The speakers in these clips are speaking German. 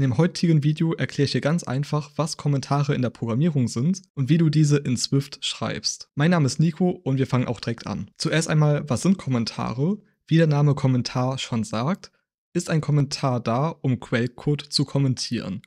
In dem heutigen Video erkläre ich dir ganz einfach, was Kommentare in der Programmierung sind und wie du diese in Swift schreibst. Mein Name ist Nico und wir fangen auch direkt an. Zuerst einmal, was sind Kommentare? Wie der Name Kommentar schon sagt, ist ein Kommentar da, um Quellcode zu kommentieren.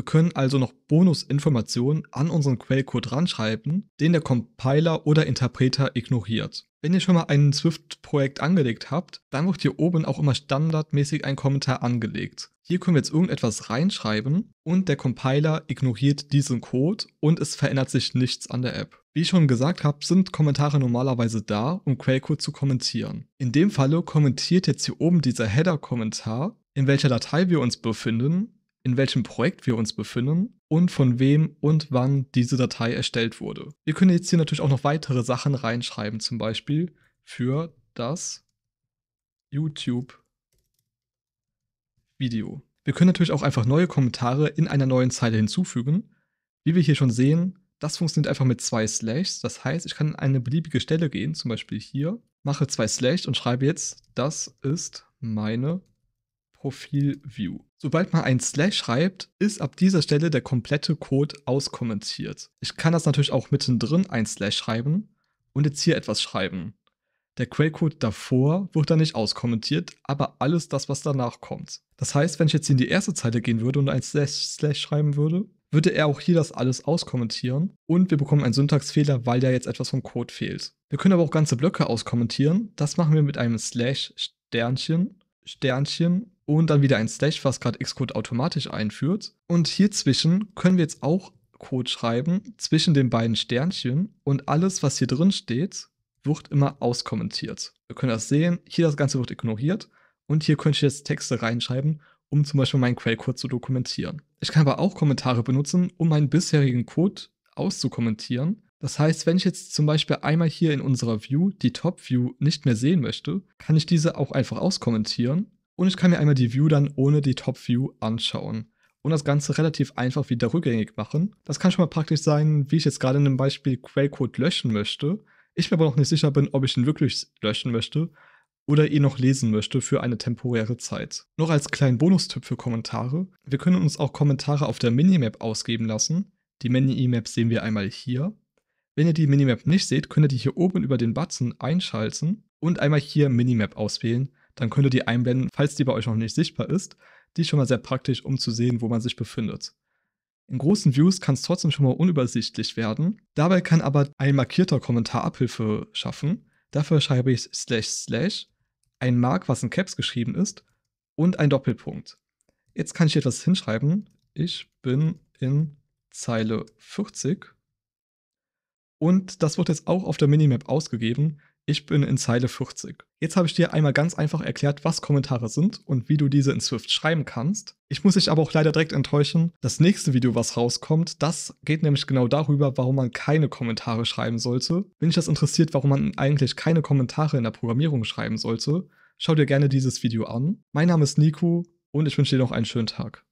Wir können also noch Bonusinformationen an unseren Quellcode ranschreiben, den der Compiler oder Interpreter ignoriert. Wenn ihr schon mal ein Swift-Projekt angelegt habt, dann wird hier oben auch immer standardmäßig ein Kommentar angelegt. Hier können wir jetzt irgendetwas reinschreiben und der Compiler ignoriert diesen Code und es verändert sich nichts an der App. Wie ich schon gesagt habe, sind Kommentare normalerweise da, um Quellcode zu kommentieren. In dem Falle kommentiert jetzt hier oben dieser Header-Kommentar, in welcher Datei wir uns befinden in welchem Projekt wir uns befinden und von wem und wann diese Datei erstellt wurde. Wir können jetzt hier natürlich auch noch weitere Sachen reinschreiben, zum Beispiel für das YouTube-Video. Wir können natürlich auch einfach neue Kommentare in einer neuen Zeile hinzufügen. Wie wir hier schon sehen, das funktioniert einfach mit zwei Slashs. Das heißt, ich kann an eine beliebige Stelle gehen, zum Beispiel hier, mache zwei Slashs und schreibe jetzt, das ist meine Profil-View. Sobald man ein Slash schreibt, ist ab dieser Stelle der komplette Code auskommentiert. Ich kann das natürlich auch mittendrin ein Slash schreiben und jetzt hier etwas schreiben. Der Quellcode davor wird dann nicht auskommentiert, aber alles das, was danach kommt. Das heißt, wenn ich jetzt in die erste Zeile gehen würde und ein Slash, Slash schreiben würde, würde er auch hier das alles auskommentieren und wir bekommen einen Syntaxfehler, weil da jetzt etwas vom Code fehlt. Wir können aber auch ganze Blöcke auskommentieren. Das machen wir mit einem Slash Sternchen Sternchen und dann wieder ein Slash, was gerade Xcode automatisch einführt. Und hier zwischen können wir jetzt auch Code schreiben zwischen den beiden Sternchen und alles, was hier drin steht, wird immer auskommentiert. Wir können das sehen, hier das Ganze wird ignoriert und hier könnte ich jetzt Texte reinschreiben, um zum Beispiel meinen Quellcode zu dokumentieren. Ich kann aber auch Kommentare benutzen, um meinen bisherigen Code auszukommentieren das heißt, wenn ich jetzt zum Beispiel einmal hier in unserer View die Top View nicht mehr sehen möchte, kann ich diese auch einfach auskommentieren und ich kann mir einmal die View dann ohne die Top View anschauen und das Ganze relativ einfach wieder rückgängig machen. Das kann schon mal praktisch sein, wie ich jetzt gerade in dem Beispiel Quellcode löschen möchte. Ich mir aber noch nicht sicher bin, ob ich ihn wirklich löschen möchte oder ihn noch lesen möchte für eine temporäre Zeit. Noch als kleinen Bonustipp für Kommentare. Wir können uns auch Kommentare auf der Minimap ausgeben lassen. Die mini e Minimap sehen wir einmal hier. Wenn ihr die Minimap nicht seht, könnt ihr die hier oben über den Button einschalten und einmal hier Minimap auswählen. Dann könnt ihr die einblenden, falls die bei euch noch nicht sichtbar ist. Die ist schon mal sehr praktisch, um zu sehen, wo man sich befindet. In großen Views kann es trotzdem schon mal unübersichtlich werden. Dabei kann aber ein markierter Kommentar Abhilfe schaffen. Dafür schreibe ich slash slash, ein Mark, was in Caps geschrieben ist, und ein Doppelpunkt. Jetzt kann ich etwas hinschreiben. Ich bin in Zeile 40 und das wird jetzt auch auf der Minimap ausgegeben. Ich bin in Zeile 40. Jetzt habe ich dir einmal ganz einfach erklärt, was Kommentare sind und wie du diese in Swift schreiben kannst. Ich muss dich aber auch leider direkt enttäuschen. Das nächste Video, was rauskommt, das geht nämlich genau darüber, warum man keine Kommentare schreiben sollte. Wenn dich das interessiert, warum man eigentlich keine Kommentare in der Programmierung schreiben sollte, schau dir gerne dieses Video an. Mein Name ist Nico und ich wünsche dir noch einen schönen Tag.